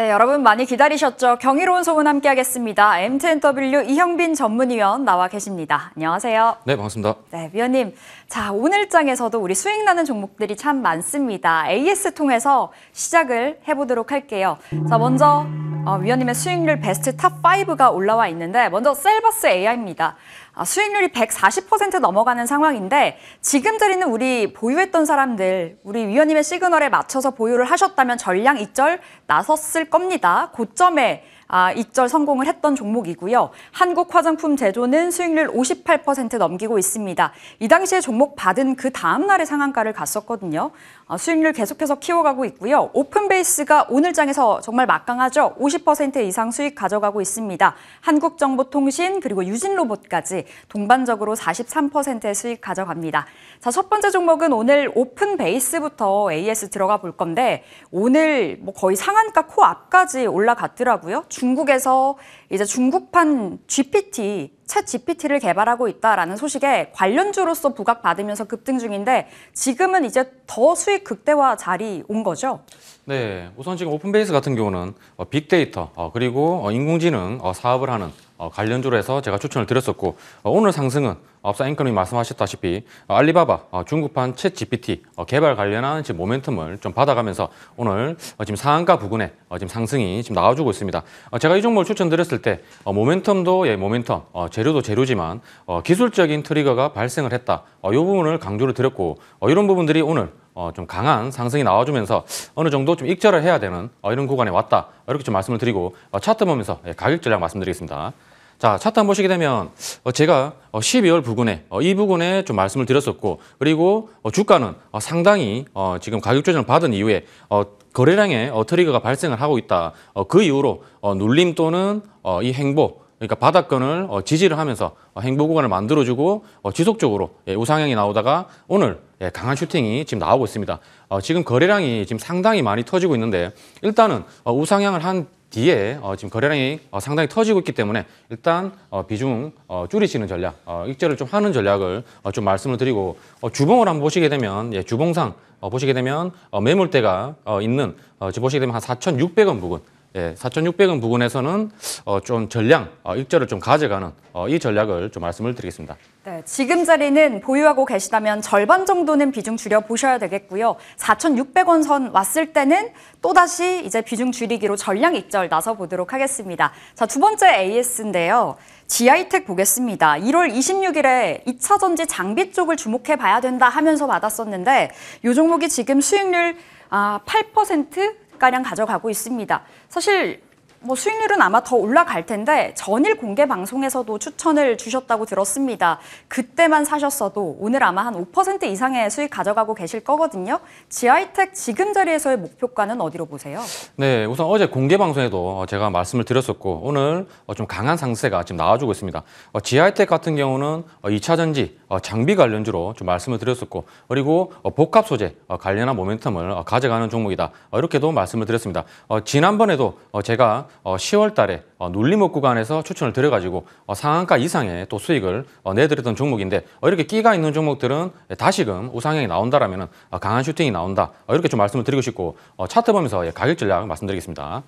네, 여러분 많이 기다리셨죠? 경이로운 소문 함께하겠습니다. MTNW 이형빈 전문위원 나와 계십니다. 안녕하세요. 네, 반갑습니다. 네, 위원님. 자, 오늘장에서도 우리 수익 나는 종목들이 참 많습니다. AS 통해서 시작을 해보도록 할게요. 자, 먼저 어, 위원님의 수익률 베스트 탑 5가 올라와 있는데 먼저 셀버스 AI입니다. 아, 수익률이 140% 넘어가는 상황인데 지금 드리는 우리 보유했던 사람들 우리 위원님의 시그널에 맞춰서 보유를 하셨다면 전량 이 절 나섰을 겁니다. 고점에 아, 익절 성공을 했던 종목이고요. 한국 화장품 제조는 수익률 58% 넘기고 있습니다. 이 당시에 종목 받은 그 다음 날에 상한가를 갔었거든요. 아, 수익률 계속해서 키워가고 있고요. 오픈베이스가 오늘 장에서 정말 막강하죠. 50% 이상 수익 가져가고 있습니다. 한국정보통신 그리고 유진로봇까지 동반적으로 43%의 수익 가져갑니다. 자, 첫 번째 종목은 오늘 오픈베이스부터 AS 들어가 볼 건데 오늘 뭐 거의 상한가 코앞까지 올라갔더라고요. 중국에서 이제 중국판 GPT, 챗 GPT를 개발하고 있다라는 소식에 관련주로서 부각받으면서 급등 중인데 지금은 이제 더 수익 극대화 자리 온 거죠? 네, 우선 지금 오픈베이스 같은 경우는 어, 빅데이터 어, 그리고 어, 인공지능 사업을 하는 어, 관련주로 해서 제가 추천을 드렸었고 어, 오늘 상승은 앞서 앵커님이 말씀하셨다시피 어, 알리바바 중국판 챗 GPT 개발 관련한 지금 모멘텀을 좀 받아가면서 오늘 지금 상한가 부근에 지금 상승이 지금 나와주고 있습니다. 제가 이 종목을 추천드렸을 때 모멘텀도 예 모멘텀 재료도 재료지만 기술적인 트리거가 발생을 했다 이 부분을 강조를 드렸고 이런 부분들이 오늘 어, 좀 강한 상승이 나와주면서 어느 정도 좀 익절을 해야 되는 어, 이런 구간에 왔다 이렇게 좀 말씀을 드리고 어, 차트 보면서 예, 가격 전략 말씀드리겠습니다. 자 차트 한번 보시게 되면 어, 제가 어, 12월 부근에 어, 이 부근에 좀 말씀을 드렸었고 그리고 어, 주가는 어, 상당히 어, 지금 가격 조정을 받은 이후에 어, 거래량의 어, 트리거가 발생을 하고 있다. 어, 그 이후로 어, 눌림 또는 어, 이 행보 그러니까 바닥권을 어, 지지를 하면서 어, 행보 구간을 만들어주고 어, 지속적으로 예, 우상향이 나오다가 오늘 예, 강한 슈팅이 지금 나오고 있습니다. 지금 거래량이 지금 상당히 많이 터지고 있는데 일단은 우상향을 한 뒤에 지금 거래량이 상당히 터지고 있기 때문에 일단 비중 줄이시는 전략, 익절을 좀 하는 전략을 좀 말씀을 드리고 주봉을 한번 보시게 되면 예, 주봉상 보시게 되면 매물대가 있는 지금 보시게 되면 한 4,600원 부근 예, 4,600원 부근에서는 어, 좀 전량, 어, 익절을 좀 가져가는 어, 이 전략을 좀 말씀을 드리겠습니다. 네, 지금 자리는 보유하고 계시다면 절반 정도는 비중 줄여 보셔야 되겠고요. 4,600원 선 왔을 때는 또다시 이제 비중 줄이기로 전량 익절 나서 보도록 하겠습니다. 자, 두 번째 AS인데요. g i 이텍 보겠습니다. 1월 26일에 2차 전지 장비 쪽을 주목해 봐야 된다 하면서 받았었는데 이 종목이 지금 수익률 아, 8% 가량 가져가고 있습니다. 사실 뭐 수익률은 아마 더 올라갈 텐데 전일 공개 방송에서도 추천을 주셨다고 들었습니다. 그때만 사셨어도 오늘 아마 한 5% 이상의 수익 가져가고 계실 거거든요. 지하이텍 지금 자리에서의 목표가는 어디로 보세요? 네, 우선 어제 공개 방송에도 제가 말씀을 드렸었고 오늘 어, 좀 강한 상세가 지금 나와주고 있습니다. 어, 지하이텍 같은 경우는 2차전지 어, 장비 관련주로 좀 말씀을 드렸었고 그리고 복합 소재 관련한 모멘텀을 가져가는 종목이다. 이렇게도 말씀을 드렸습니다. 지난번에도 제가 어, 10월 달에 어, 놀림업 구간에서 추천을 드려가지고 어, 상한가 이상의 또 수익을 어, 내드렸던 종목인데 어, 이렇게 끼가 있는 종목들은 다시금 우상향이 나온다라면 어, 강한 슈팅이 나온다 어, 이렇게 좀 말씀을 드리고 싶고 어, 차트 보면서 예, 가격 전략 말씀드리겠습니다.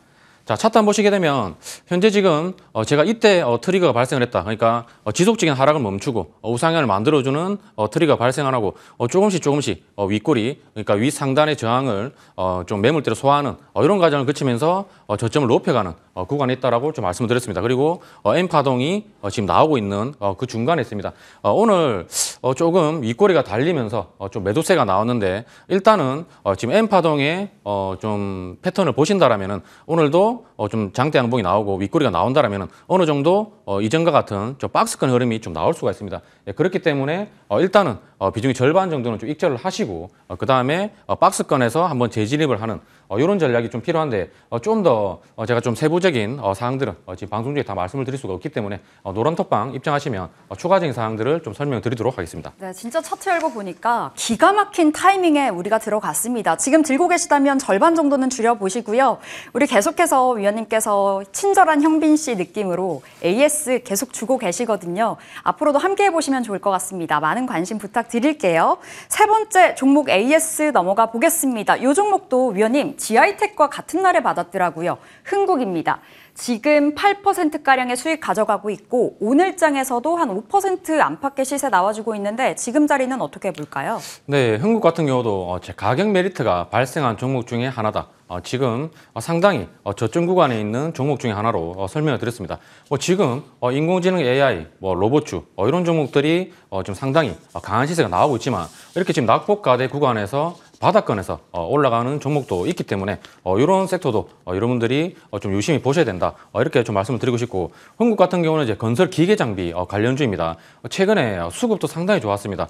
자, 차트 한번 보시게 되면 현재 지금 어, 제가 이때 어, 트리거가 발생을 했다. 그러니까 어, 지속적인 하락을 멈추고 어, 우상향을 만들어주는 어, 트리거가 발생을 하고 어, 조금씩 조금씩 어, 윗꼬리 그러니까 위상단의 저항을 어, 좀 매물대로 소화하는 어, 이런 과정을 거치면서 어, 저점을 높여가는 어, 구간이 있다라고 좀 말씀을 드렸습니다. 그리고 어, M 파동이 어, 지금 나오고 있는 어, 그 중간에 있습니다. 어, 오늘 어, 조금 윗꼬리가 달리면서 어, 좀 매도세가 나왔는데 일단은 어, 지금 M 파동의 어, 좀 패턴을 보신다면은 오늘도 어, 좀 장대 양봉이 나오고 윗꼬리가 나온다라면 어느 정도 어, 이전과 같은 좀 박스권 흐름이 좀 나올 수가 있습니다. 예, 그렇기 때문에 어, 일단은 어, 비중이 절반 정도는 좀 익절을 하시고 어, 그 다음에 어, 박스권에서 한번 재진입을 하는 어, 이런 전략이 좀 필요한데 어, 좀더 어, 제가 좀 세부적인 어, 사항들은 어, 지금 방송 중에 다 말씀을 드릴 수가 없기 때문에 어, 노란톡방 입장하시면 어, 추가적인 사항들을 좀 설명드리도록 하겠습니다. 네, 진짜 차트 열고 보니까 기가 막힌 타이밍에 우리가 들어갔습니다. 지금 들고 계시다면 절반 정도는 줄여보시고요. 우리 계속해서 위원님께서 친절한 형빈 씨 느낌으로 AS 계속 주고 계시거든요. 앞으로도 함께 해보시면 좋을 것 같습니다. 많은 관심 부탁드릴게요. 세 번째 종목 AS 넘어가 보겠습니다. 이 종목도 위원님 GI텍과 같은 날에 받았더라고요. 흥국입니다. 지금 8%가량의 수익 가져가고 있고 오늘장에서도 한 5% 안팎의 시세 나와주고 있는데 지금 자리는 어떻게 볼까요? 네, 흥국 같은 경우도 어, 가격 메리트가 발생한 종목 중에 하나다. 어, 지금 어, 상당히 저점 구간에 있는 종목 중에 하나로 설명을 드렸습니다. 뭐 지금 인공지능 AI, 뭐 로봇주 이런 종목들이 좀 상당히 강한 시세가 나오고 있지만 이렇게 지금 낙폭가대 구간에서 바닷권에서 어, 올라가는 종목도 있기 때문에 어, 어, 이런 섹터도 여러분들이 좀 유심히 보셔야 된다 이렇게 좀 말씀을 드리고 싶고 흥국 같은 경우는 이제 건설 기계 장비 관련주입니다 최근에 수급도 상당히 좋았습니다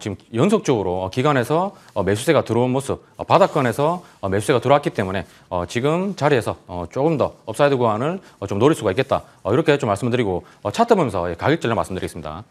지금 연속적으로 기관에서 매수세가 들어온 모습 바닷권에서 매수세가 들어왔기 때문에 지금 자리에서 조금 더 업사이드 구간을 좀 노릴 수가 있겠다 이렇게 좀 말씀드리고 차트 보면서 예, 가격 질략 말씀드리겠습니다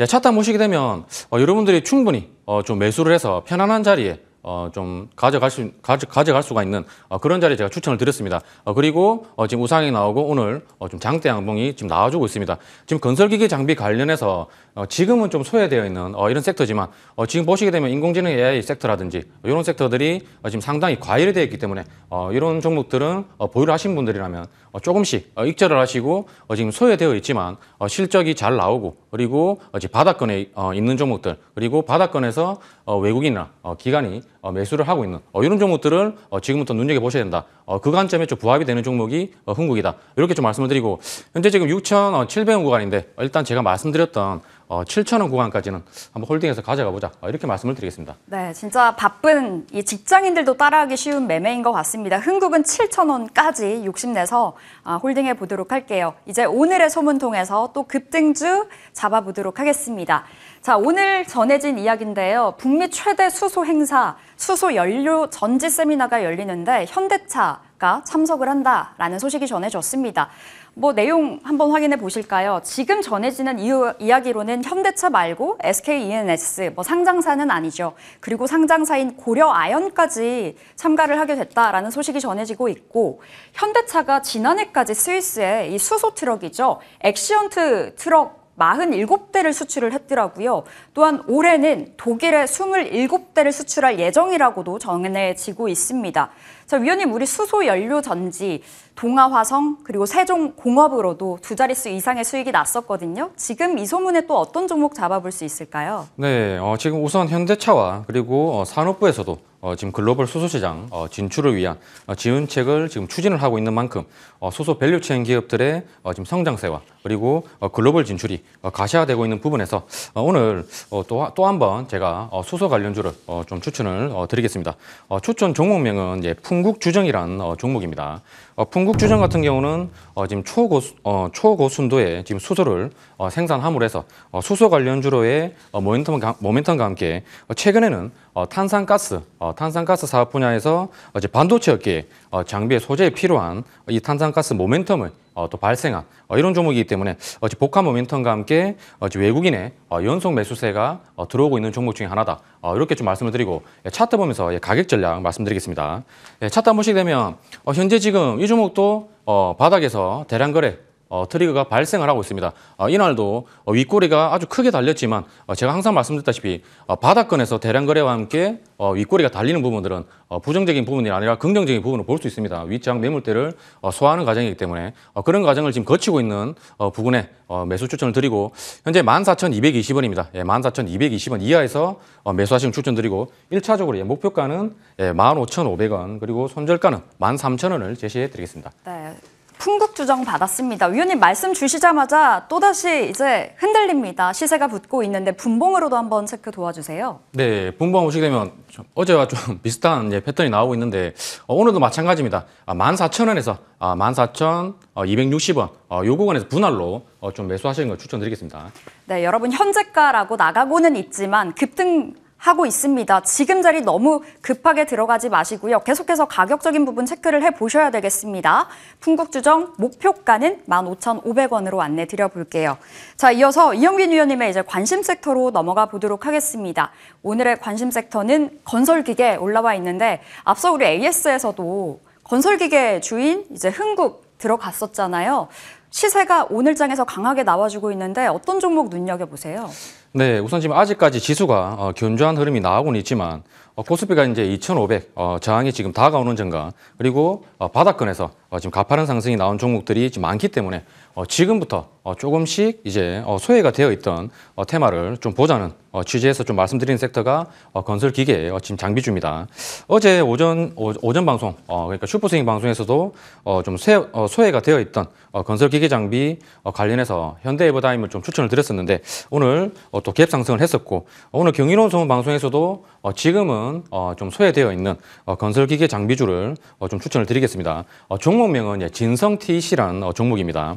예, 차트 보시게 되면 여러분들이 충분히 좀 매수를 해서 편안한 자리에 어, 좀 가져갈 수 가져, 가져갈 수가 있는 어, 그런 자리 제가 추천을 드렸습니다. 어, 그리고 어, 지금 우상이 나오고 오늘 어, 좀 장대 양봉이 지금 나와주고 있습니다. 지금 건설기계 장비 관련해서 어, 지금은 좀 소외되어 있는 어, 이런 섹터지만 어, 지금 보시게 되면 인공지능 AI 섹터라든지 어, 이런 섹터들이 어, 지금 상당히 과열되어 있기 때문에 어, 이런 종목들은 어, 보유를 하신 분들이라면 어, 조금씩 어, 익절을 하시고 어, 지금 소외되어 있지만 어, 실적이 잘 나오고 그리고 어, 지금 바닥권에 어, 있는 종목들 그리고 바닥권에서 어, 외국인이나 어, 기관이 어, 매수를 하고 있는 어, 이런 종목들은 어, 지금부터 눈여겨보셔야 된다. 그 관점에 좀 부합이 되는 종목이 흥국이다. 이렇게 좀 말씀을 드리고 현재 지금 6,700원 구간인데 일단 제가 말씀드렸던 어, 7천 원 구간까지는 한번 홀딩해서 가져가 보자 어, 이렇게 말씀을 드리겠습니다. 네, 진짜 바쁜 이 직장인들도 따라하기 쉬운 매매인 것 같습니다. 흥국은 7천 원까지 욕심내서 아, 홀딩해 보도록 할게요. 이제 오늘의 소문 통해서 또 급등주 잡아보도록 하겠습니다. 자, 오늘 전해진 이야기인데요. 북미 최대 수소 행사 수소 연료 전지 세미나가 열리는데 현대차가 참석을 한다라는 소식이 전해졌습니다. 뭐 내용 한번 확인해 보실까요? 지금 전해지는 이유, 이야기로는 현대차 말고 SKENS, e 뭐 상장사는 아니죠. 그리고 상장사인 고려아연까지 참가를 하게 됐다라는 소식이 전해지고 있고 현대차가 지난해까지 스위스에 이 수소 트럭이죠. 액시언트 트럭 47대를 수출을 했더라고요. 또한 올해는 독일에 27대를 수출할 예정이라고도 정해지고 있습니다. 자, 위원님, 우리 수소 연료 전지, 동화화성 그리고 세종공업으로도 두 자릿수 이상의 수익이 났었거든요. 지금 이 소문에 또 어떤 종목 잡아볼 수 있을까요? 네, 어, 지금 우선 현대차와 그리고 어, 산업부에서도 어, 지금 글로벌 수소 시장 어, 진출을 위한 어, 지원책을 지금 추진을 하고 있는 만큼 어, 수소 밸류체인 기업들의 어, 지금 성장세와 그리고 어, 글로벌 진출이 어, 가시화되고 있는 부분에서 어, 오늘 어, 또또 한 번 제가 어, 수소 관련주를 어, 좀 추천을 어, 드리겠습니다. 어, 추천 종목명은 이제 풍국주정이라는 어, 종목입니다. 어, 풍국주전 같은 경우는 어, 지금 초고수, 어, 초고순도에 지금 수소를 어, 생산함으로 해서 어, 수소 관련주로의 어, 모멘텀, 모멘텀과 함께 어, 최근에는 어, 탄산가스, 어, 탄산가스 사업 분야에서 어, 이제 반도체 업계에 어, 장비의 소재에 필요한 이 탄산가스 모멘텀을 어, 또 발생한 어, 이런 종목이기 때문에 어, 복합 모멘텀과 함께 어, 외국인의 어, 연속 매수세가 어, 들어오고 있는 종목 중에 하나다. 어, 이렇게 좀 말씀을 드리고 예, 차트 보면서 예, 가격 전략 말씀드리겠습니다. 예, 차트 한번 보시게 되면 어, 현재 지금 이 종목도 어, 바닥에서 대량 거래 어, 트리거가 발생을 하고 있습니다. 어, 이날도 어, 윗꼬리가 아주 크게 달렸지만 어, 제가 항상 말씀드렸다시피 어, 바닥권에서 대량 거래와 함께 어, 윗꼬리가 달리는 부분들은 어, 부정적인 부분이 아니라 긍정적인 부분을 볼 수 있습니다. 위장 매물대를 어, 소화하는 과정이기 때문에 어, 그런 과정을 지금 거치고 있는 어, 부분에 어, 매수 추천을 드리고 현재 14,220원입니다. 예, 14,220원 이하에서 어, 매수하시면 추천드리고 1차적으로 예, 목표가는 예, 15,500원 그리고 손절가는 13,000원을 제시해 드리겠습니다. 네. 풍국주정 받았습니다. 위원님 말씀 주시자마자 또다시 이제 흔들립니다. 시세가 붙고 있는데 분봉으로도 한번 체크 도와주세요. 네, 분봉 보시게 되면 좀 어제와 좀 비슷한 예, 패턴이 나오고 있는데 어, 오늘도 마찬가지입니다. 14,000원에서 아, 14,260원 아, 어, 요 구간에서 분할로 어, 좀 매수하시는 걸 추천드리겠습니다. 네, 여러분 현재가라고 나가고는 있지만 급등 하고 있습니다. 지금 자리 너무 급하게 들어가지 마시고요. 계속해서 가격적인 부분 체크를 해보셔야 되겠습니다. 풍국주정 목표가는 15,500원으로 안내 드려볼게요. 자, 이어서 이영빈 위원님의 이제 관심 섹터로 넘어가 보도록 하겠습니다. 오늘의 관심 섹터는 건설기계 올라와 있는데 앞서 우리 AS에서도 건설기계 주인 이제 흥국 들어갔었잖아요. 시세가 오늘 장에서 강하게 나와주고 있는데 어떤 종목 눈여겨보세요? 네, 우선 지금 아직까지 지수가 어, 견조한 흐름이 나오고는 있지만 어, 코스피가 이제 2,500 어, 저항이 지금 다가오는 증가 그리고 어, 바닥권에서 어, 지금 가파른 상승이 나온 종목들이 지금 많기 때문에 어, 지금부터 어, 조금씩 이제 어, 소외가 되어 있던 어, 테마를 좀 보자는 어, 취지에서 좀 말씀드리는 섹터가 어, 건설 기계 어, 지금 장비주입니다. 어제 오전 오전 방송 어, 그러니까 슈퍼스윙 방송에서도 어, 좀 어, 소외가 되어 있던 어, 건설 기계 장비 어, 관련해서 현대에버다임을 좀 추천을 드렸었는데 오늘 어, 또갭 상승을 했었고 어, 오늘 경인원 소문 방송에서도 어, 지금은 어, 좀 소외되어 있는 어, 건설 기계 장비주를 어, 좀 추천을 드리겠습니다. 어, 종목명은 진성 TC라는 어, 종목입니다.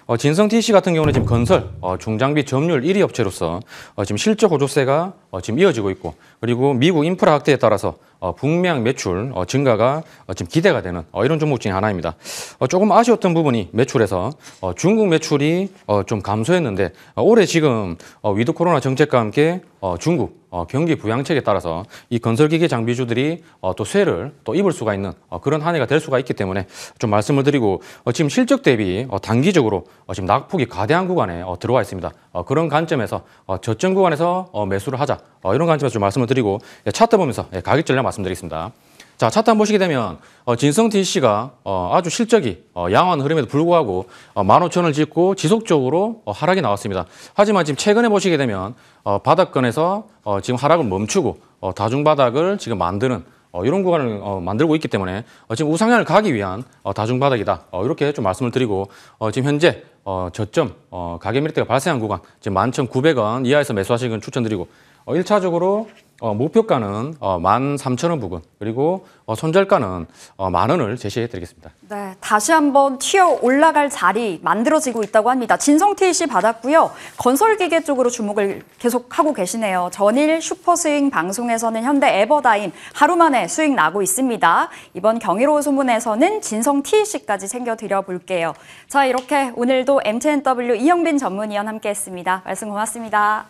어, 진성 TC 같은 경우는 지금 건설 어, 중장비 점유율 1위 업체로서 어, 지금 실적 호조세가 어, 지금 이어지고 있고 그리고 미국 인프라 확대에 따라서 어, 북미 매출 어, 증가가 어, 지금 기대가 되는 어, 이런 종목 중에 하나입니다. 어, 조금 아쉬웠던 부분이 매출에서 어, 중국 매출이 어, 좀 감소했는데 어, 올해 지금 어, 위드 코로나 정책과 함께 어, 중국 어, 경기 부양책에 따라서 이 건설기계 장비주들이 어, 또 쇠를 또 입을 수가 있는 어, 그런 한 해가 될 수가 있기 때문에 좀 말씀을 드리고 어, 지금 실적 대비 어, 단기적으로 어, 지금 낙폭이 가대한 구간에 어, 들어와 있습니다. 어, 그런 관점에서 저점 구간에서 매수를 하자 이런 관점에서 좀 말씀을 드리고 예, 차트 보면서 예, 가격 전략 말씀드리겠습니다. 자, 차트 한번 보시게 되면 어, 진성 DC가 어, 아주 실적이 어, 양호한 흐름에도 불구하고 어, 15,000원을 찍고 지속적으로 어, 하락이 나왔습니다. 하지만 지금 최근에 보시게 되면 어, 바닥권에서 어, 지금 하락을 멈추고 어, 다중바닥을 지금 만드는 어, 이런 구간을 어, 만들고 있기 때문에 어, 지금 우상향을 가기 위한 어, 다중바닥이다 어, 이렇게 좀 말씀을 드리고 어, 지금 현재 어, 저점 어, 가격 밀대가 발생한 구간 지금 11,900원 이하에서 매수하시는 추천드리고 어, 1차적으로 어, 목표가는 어, 13,000원 부근 그리고 어, 손절가는 어, 만 원을 제시해 드리겠습니다. 네, 다시 한번 튀어 올라갈 자리 만들어지고 있다고 합니다. 진성 TC e 받았고요. 건설기계 쪽으로 주목을 계속하고 계시네요. 전일 슈퍼스윙 방송에서는 현대 에버다인 하루 만에 수익 나고 있습니다. 이번 경이로운 소문에서는 진성 TC까지 e 챙겨드려 볼게요. 자, 이렇게 오늘도 MTNW 이영빈 전문위원 함께했습니다. 말씀 고맙습니다.